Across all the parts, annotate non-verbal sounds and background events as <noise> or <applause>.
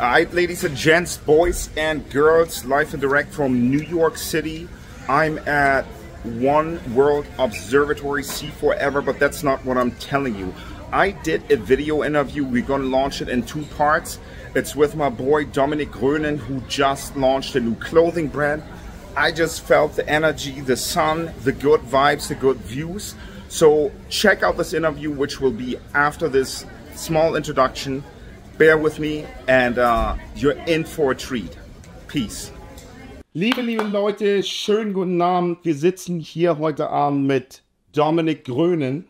Alright, ladies and gents, boys and girls, live and direct from New York City. I'm at One World Observatory see Forever, but that's not what I'm telling you. I did a video interview. We're gonna launch it in two parts. It's with my boy Dominic Grönen, who just launched a new clothing brand. I just felt the energy, the sun, the good vibes, the good views. So check out this interview, which will be after this small introduction. Bear with me and uh, you're in for a treat. Peace. Liebe, liebe Leute, schönen guten Abend. Wir sitzen hier heute Abend mit Dominik Grönen.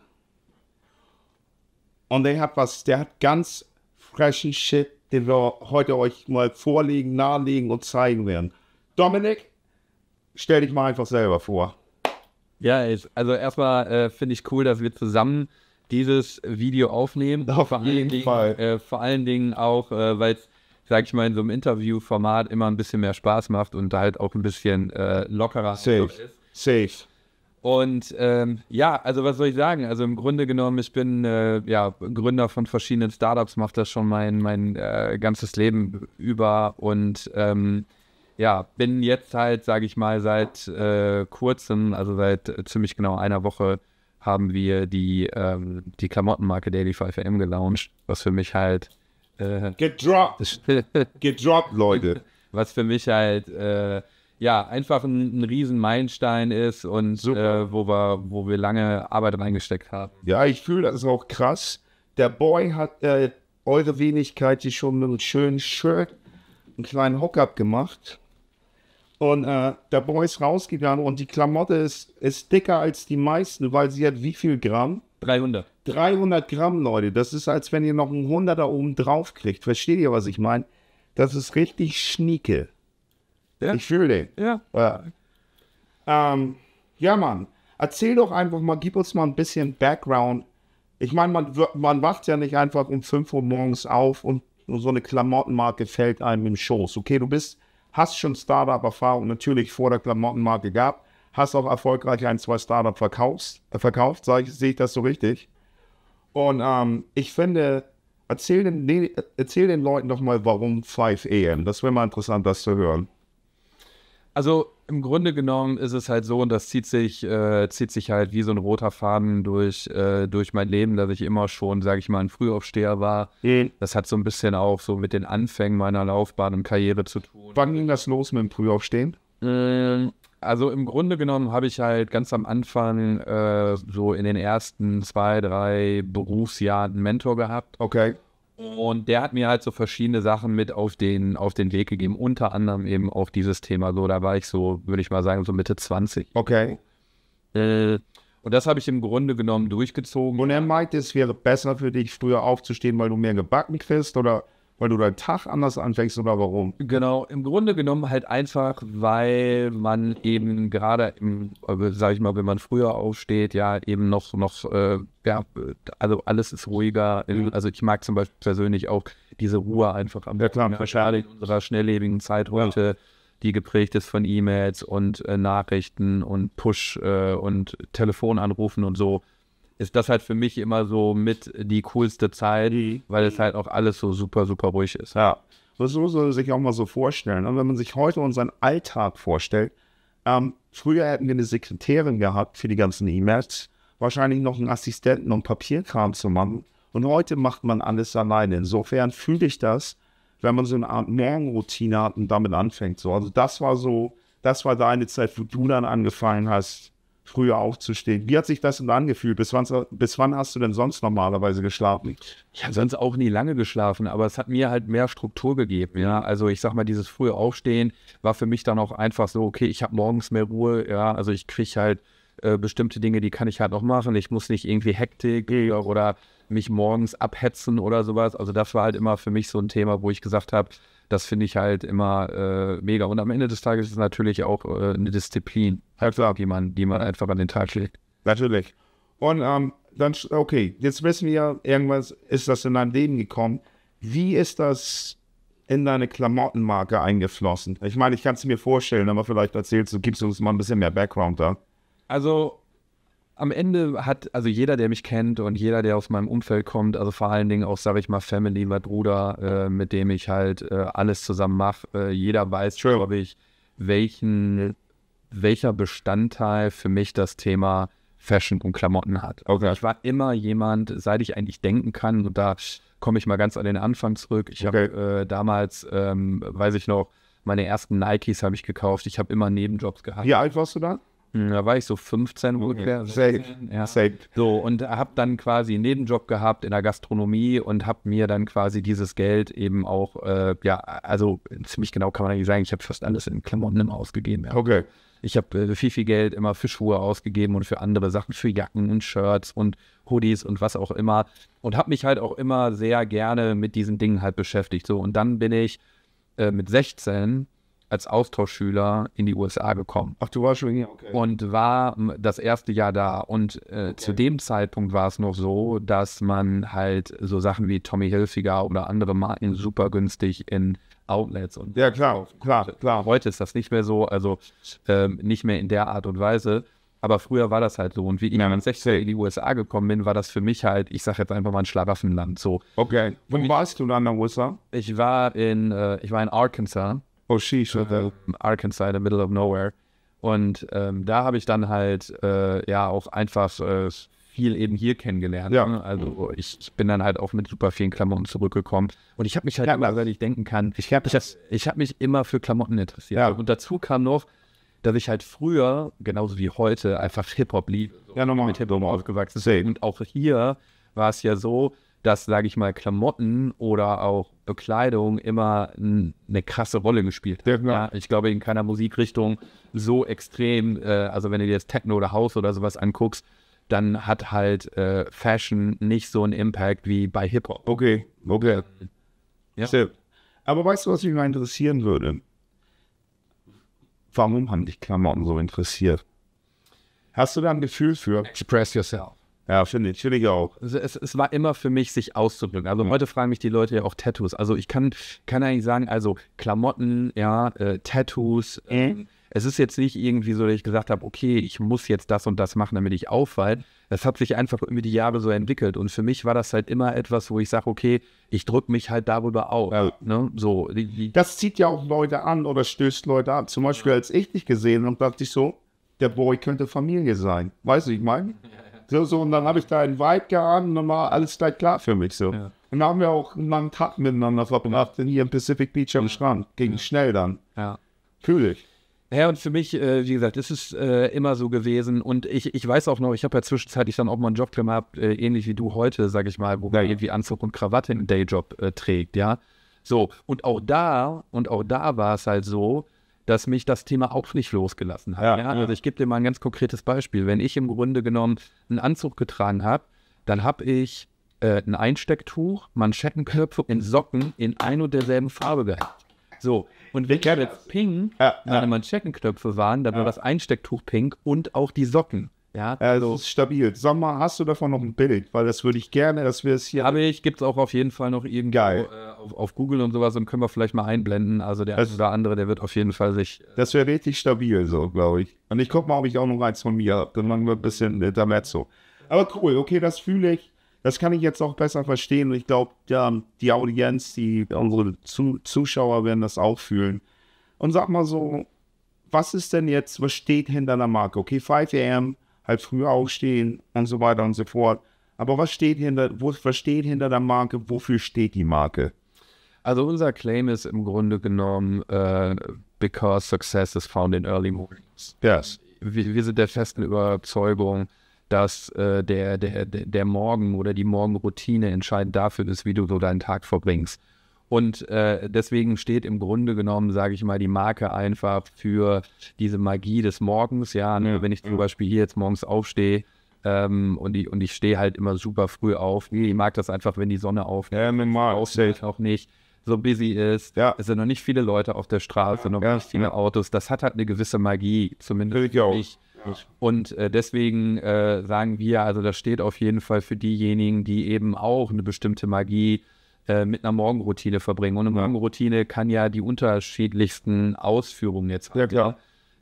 Und der hat was, der hat ganz freshen Shit, den wir heute euch mal vorlegen, nahelegen und zeigen werden. Dominik, stell dich mal einfach selber vor. Ja, also erstmal äh, finde ich cool, dass wir zusammen dieses Video aufnehmen. Auf vor jeden Dingen, Fall. Äh, vor allen Dingen auch, äh, weil es, sag ich mal, in so einem Interviewformat immer ein bisschen mehr Spaß macht und halt auch ein bisschen äh, lockerer Safe. ist. Safe. Und ähm, ja, also was soll ich sagen? Also im Grunde genommen, ich bin äh, ja Gründer von verschiedenen Startups, mache das schon mein, mein äh, ganzes Leben über und ähm, ja, bin jetzt halt, sage ich mal, seit äh, kurzem, also seit ziemlich genau einer Woche haben wir die, ähm, die Klamottenmarke Daily 5M gelauncht, was für mich halt. Äh, Gedroppt! <laughs> Gedroppt, Leute! Was für mich halt, äh, ja, einfach ein, ein riesen Meilenstein ist und äh, wo, wir, wo wir lange Arbeit reingesteckt haben. Ja, ich fühle das ist auch krass. Der Boy hat äh, eure Wenigkeit hier schon mit einem schönen Shirt einen kleinen Hockup gemacht. Und äh, der Boy ist rausgegangen und die Klamotte ist, ist dicker als die meisten, weil sie hat wie viel Gramm? 300. 300 Gramm, Leute. Das ist, als wenn ihr noch einen 100er oben drauf kriegt. Versteht ihr, was ich meine? Das ist richtig schnieke. Ja. Ich fühle den. Ja. Ja. Ähm, ja, Mann. Erzähl doch einfach mal, gib uns mal ein bisschen Background. Ich meine, man, man wacht ja nicht einfach um 5 Uhr morgens auf und so eine Klamottenmarke fällt einem im Schoß. Okay, du bist hast schon Startup-Erfahrung natürlich vor der Klamottenmarke gehabt, hast auch erfolgreich ein, zwei Startup verkaufst, äh, verkauft, ich, sehe ich das so richtig. Und ähm, ich finde, erzähl den, erzähl den Leuten nochmal, warum 5 am Das wäre mal interessant, das zu hören. Also im Grunde genommen ist es halt so, und das zieht sich, äh, zieht sich halt wie so ein roter Faden durch, äh, durch mein Leben, dass ich immer schon, sage ich mal, ein Frühaufsteher war. Mhm. Das hat so ein bisschen auch so mit den Anfängen meiner Laufbahn und Karriere zu tun. Wann ging das los mit dem Frühaufstehen? Mhm. Also im Grunde genommen habe ich halt ganz am Anfang äh, so in den ersten zwei, drei Berufsjahren einen Mentor gehabt. Okay. Und der hat mir halt so verschiedene Sachen mit auf den, auf den Weg gegeben, unter anderem eben auch dieses Thema. So, da war ich so, würde ich mal sagen, so Mitte 20. Okay. Äh, und das habe ich im Grunde genommen durchgezogen. Und er meinte, es wäre besser für dich, früher aufzustehen, weil du mehr gebacken kriegst, oder? weil du deinen Tag anders anfängst oder warum? Genau, im Grunde genommen halt einfach, weil man eben gerade im, äh, sag ich mal, wenn man früher aufsteht, ja, eben noch, noch, äh, ja, also alles ist ruhiger. Mhm. Also ich mag zum Beispiel persönlich auch diese Ruhe einfach am Tag. Ja klar, ja, ne? gerade in unserer schnelllebigen Zeit heute. Ja. Die geprägt ist von E-Mails und äh, Nachrichten und Push äh, und Telefonanrufen und so ist das halt für mich immer so mit die coolste Zeit, mhm. weil es halt auch alles so super, super ruhig ist. Ja. Das muss man sich auch mal so vorstellen. Und wenn man sich heute unseren Alltag vorstellt, ähm, früher hätten wir eine Sekretärin gehabt für die ganzen E-Mails, wahrscheinlich noch einen Assistenten, um Papierkram zu machen. Und heute macht man alles alleine. Insofern fühle ich das, wenn man so eine Art Morgenroutine hat und damit anfängt. So, also das war so, das war deine Zeit, wo du dann angefangen hast, früher aufzustehen. Wie hat sich das denn angefühlt? Bis wann, bis wann hast du denn sonst normalerweise geschlafen? Ich habe sonst auch nie lange geschlafen, aber es hat mir halt mehr Struktur gegeben. Ja, mhm. also ich sag mal, dieses frühe Aufstehen war für mich dann auch einfach so, okay, ich habe morgens mehr Ruhe. Ja, also ich kriege halt äh, bestimmte Dinge, die kann ich halt noch machen. Ich muss nicht irgendwie Hektik oder mich morgens abhetzen oder sowas. Also das war halt immer für mich so ein Thema, wo ich gesagt habe, das finde ich halt immer äh, mega. Und am Ende des Tages ist es natürlich auch äh, eine Disziplin, halt Die, man, die man einfach an den Tag legt. Natürlich. Und ähm, dann, okay, jetzt wissen wir, ja, irgendwas ist das in dein Leben gekommen. Wie ist das in deine Klamottenmarke eingeflossen? Ich meine, ich kann es mir vorstellen, aber vielleicht erzählst du, gibst du uns mal ein bisschen mehr Background da. Also am Ende hat, also jeder, der mich kennt und jeder, der aus meinem Umfeld kommt, also vor allen Dingen auch, sage ich mal, Family, mein Bruder, äh, mit dem ich halt äh, alles zusammen mache, äh, jeder weiß, glaube ich, welchen, welcher Bestandteil für mich das Thema Fashion und Klamotten hat. Okay. Ich war immer jemand, seit ich eigentlich denken kann, und da komme ich mal ganz an den Anfang zurück. Ich okay. habe äh, damals, ähm, weiß ich noch, meine ersten Nikes habe ich gekauft. Ich habe immer Nebenjobs gehabt. Wie alt warst du da? Hm, da war ich so 15 ungefähr. Okay. Ja. Safe. So, und habe dann quasi einen Nebenjob gehabt in der Gastronomie und habe mir dann quasi dieses Geld eben auch, äh, ja, also ziemlich genau kann man eigentlich sagen, ich habe fast alles in Klamotten ausgegeben. Ja. Okay. Ich habe äh, viel, viel Geld immer für Schuhe ausgegeben und für andere Sachen, für Jacken und Shirts und Hoodies und was auch immer. Und habe mich halt auch immer sehr gerne mit diesen Dingen halt beschäftigt. So, und dann bin ich äh, mit 16 als Austauschschüler in die USA gekommen. Ach, du warst schon hier, okay. Und war das erste Jahr da. Und äh, okay. zu dem Zeitpunkt war es noch so, dass man halt so Sachen wie Tommy Hilfiger oder andere Marken super günstig in Outlets und. Ja, klar, klar, klar. Heute ist das nicht mehr so, also ähm, nicht mehr in der Art und Weise. Aber früher war das halt so. Und wie ich ja. mit 16 in die USA gekommen bin, war das für mich halt, ich sag jetzt einfach mal ein Schlaraffenland. So. Okay. Wo warst du dann in den USA? Ich war in, äh, ich war in Arkansas. O'Sheesh oh, with ähm, the Arkansas in the middle of nowhere. Und ähm, da habe ich dann halt äh, ja auch einfach äh, viel eben hier kennengelernt. Ja. Ne? Also ich bin dann halt auch mit super vielen Klamotten zurückgekommen. Und ich habe mich halt, ja, immer, weil ich denken kann, ich habe ich hab mich immer für Klamotten interessiert. Ja. Und dazu kam noch, dass ich halt früher, genauso wie heute, einfach Hip-Hop lieb. ja, nochmal. Mit Hip-Hop aufgewachsen Und auch hier war es ja so, dass, sage ich mal, Klamotten oder auch Bekleidung immer eine krasse Rolle gespielt hat. Ja, ich glaube, in keiner Musikrichtung so extrem, äh, also wenn du dir jetzt Techno oder House oder sowas anguckst, dann hat halt äh, Fashion nicht so einen Impact wie bei Hip-Hop. Okay, okay. Ja. Aber weißt du, was mich mal interessieren würde? Warum haben dich Klamotten so interessiert? Hast du da ein Gefühl für? Express yourself. Ja, finde ich, find ich auch. Also es, es war immer für mich, sich auszudrücken. Also mhm. heute fragen mich die Leute ja auch Tattoos. Also ich kann, kann eigentlich sagen, also Klamotten, ja, äh, Tattoos. Äh. Es ist jetzt nicht irgendwie so, dass ich gesagt habe, okay, ich muss jetzt das und das machen, damit ich auffalle. Es hat sich einfach über die Jahre so entwickelt. Und für mich war das halt immer etwas, wo ich sage, okay, ich drücke mich halt darüber auf. Ja. Ne? So, die, die das zieht ja auch Leute an oder stößt Leute an. Zum Beispiel, als ich dich gesehen habe, dachte ich so, der Boy könnte Familie sein. Weißt du, ich meine? So, so, und dann habe ich da einen Vibe gehabt und dann war alles gleich klar für mich. So. Ja. Und dann haben wir auch einen langen Tag miteinander verbracht, hier im Pacific Beach am Strand. Ging schnell dann. Ja. Fühle ich. Ja, und für mich, äh, wie gesagt, ist es äh, immer so gewesen. Und ich, ich weiß auch noch, ich habe ja zwischenzeitlich dann auch mal einen Job gemacht, äh, ähnlich wie du heute, sage ich mal, wo man ja. irgendwie Anzug und Krawatte im Dayjob äh, trägt, ja. So, und auch da, und auch da war es halt so, dass mich das Thema auch nicht losgelassen hat. Ja, ja? Also ich gebe dir mal ein ganz konkretes Beispiel. Wenn ich im Grunde genommen einen Anzug getragen habe, dann habe ich äh, ein Einstecktuch, Manschettenknöpfe und Socken in ein und derselben Farbe gehabt. So, und wenn ich jetzt pink meine Manschettenknöpfe waren, dann war das Einstecktuch pink und auch die Socken. Ja, also das ist stabil. Sag mal, hast du davon noch ein Bild? Weil das würde ich gerne, dass wir es hier. Habe ich, gibt es auch auf jeden Fall noch irgendwo äh, auf, auf, Google und sowas und können wir vielleicht mal einblenden. Also der das, oder andere, der wird auf jeden Fall sich. Äh, das wäre richtig stabil, so, glaube ich. Und ich gucke mal, ob ich auch noch eins von mir habe. Dann machen wir ein bisschen äh, Intermezzo. Aber cool, okay, das fühle ich. Das kann ich jetzt auch besser verstehen. Und ich glaube, die Audienz, die unsere Zuschauer werden das auch fühlen. Und sag mal so, was ist denn jetzt, was steht hinter der Marke? Okay, 5 AM, halb früh aufstehen und so weiter und so fort. Aber was steht hinter, wo, was steht hinter der Marke? Wofür steht die Marke? Also unser Claim ist im Grunde genommen, uh, because success is found in early mornings. Yes. Wir, wir sind der festen Überzeugung, dass uh, der, der, der Morgen oder die Morgenroutine entscheidend dafür ist, wie du so deinen Tag verbringst. Und äh, deswegen steht im Grunde genommen, sage ich mal, die Marke einfach für diese Magie des Morgens. Ja, ne? ja wenn ich zum ja. Beispiel hier jetzt morgens aufstehe, ähm, und, ich, und ich stehe halt immer super früh auf. Ich mag das einfach, wenn die Sonne aufgeht. Ja, man aufsteht halt auch nicht so busy ist. Ja. Es sind noch nicht viele Leute auf der Straße, noch ja, nicht viele ja. Autos. Das hat halt eine gewisse Magie, zumindest für mich. Und äh, deswegen äh, sagen wir, also das steht auf jeden Fall für diejenigen, die eben auch eine bestimmte Magie äh, mit einer Morgenroutine verbringen. Und eine Morgenroutine kann ja die unterschiedlichsten Ausführungen jetzt haben. Ja, klar. Ne?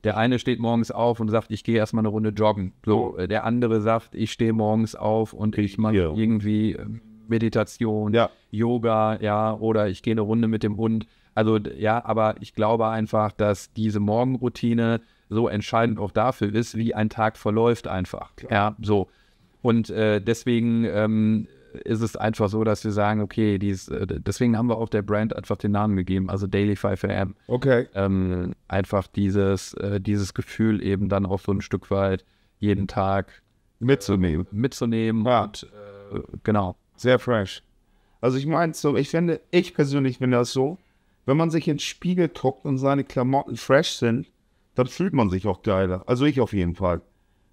Der eine steht morgens auf und sagt, ich gehe erstmal eine Runde joggen. So, oh. Äh, der andere sagt, ich stehe morgens auf und ich mache ja. irgendwie ähm, Meditation, ja. Yoga, ja, oder ich gehe eine Runde mit dem Hund. Also ja, aber ich glaube einfach, dass diese Morgenroutine so entscheidend auch dafür ist, wie ein Tag verläuft einfach. Klar. Ja, so. Und äh, deswegen ähm, ist es einfach so, dass wir sagen, okay, dies, äh, deswegen haben wir auch der Brand einfach den Namen gegeben, also Daily 5 AM. Okay. Ähm, einfach dieses, äh, dieses Gefühl eben dann auch so ein Stück weit jeden Tag äh, mitzunehmen. Äh, mitzunehmen ja. und äh, genau. Sehr fresh. Also ich meine so, ich finde, ich persönlich finde das so, wenn man sich ins Spiegel guckt und seine Klamotten fresh sind, dann fühlt man sich auch geiler. Also ich auf jeden Fall.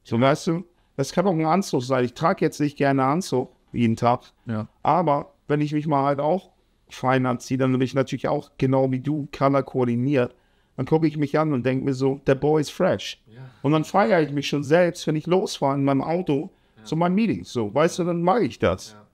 So weißt du, das kann auch ein Anzug sein. Ich trage jetzt nicht gerne Anzug, jeden Tag. Ja. Aber wenn ich mich mal halt auch fein anziehe, dann bin ich natürlich auch genau wie du, color koordiniert. Dann gucke ich mich an und denke mir so, der Boy ist fresh. Ja. Und dann feiere ich mich schon selbst, wenn ich losfahre in meinem Auto ja. zu meinem Meeting. So, weißt du, dann mag ich das. Ja.